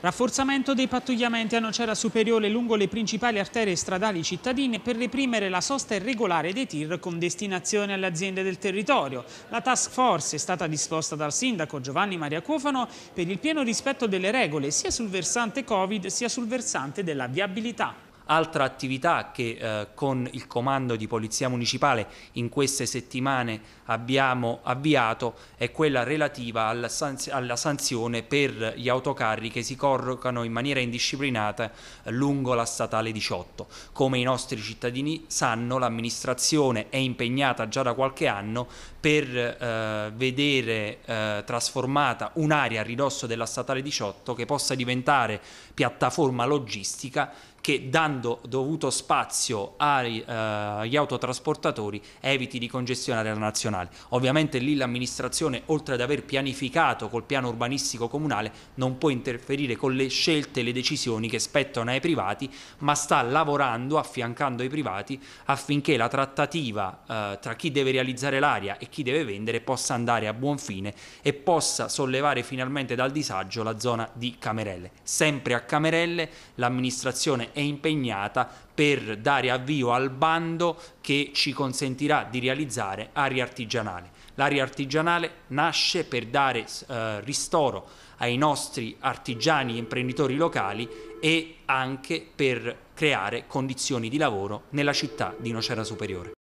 Rafforzamento dei pattugliamenti a Nocera Superiore lungo le principali arterie stradali cittadine per reprimere la sosta irregolare dei tir con destinazione alle aziende del territorio. La task force è stata disposta dal sindaco Giovanni Maria Cofano per il pieno rispetto delle regole sia sul versante Covid sia sul versante della viabilità. Altra attività che eh, con il comando di Polizia Municipale in queste settimane abbiamo avviato è quella relativa alla, sanz alla sanzione per gli autocarri che si corrocano in maniera indisciplinata lungo la statale 18. Come i nostri cittadini sanno l'amministrazione è impegnata già da qualche anno per eh, vedere eh, trasformata un'area a ridosso della statale 18 che possa diventare piattaforma logistica che dando dovuto spazio ai, eh, agli autotrasportatori eviti di congestionare la nazionale. Ovviamente lì l'amministrazione, oltre ad aver pianificato col piano urbanistico comunale, non può interferire con le scelte e le decisioni che spettano ai privati, ma sta lavorando affiancando i privati affinché la trattativa eh, tra chi deve realizzare l'area e chi deve vendere possa andare a buon fine e possa sollevare finalmente dal disagio la zona di Camerelle. Sempre a Camerelle l'amministrazione è impegnata per dare avvio al bando che ci consentirà di realizzare aria artigianale. L'aria artigianale nasce per dare eh, ristoro ai nostri artigiani e imprenditori locali e anche per creare condizioni di lavoro nella città di Nocera Superiore.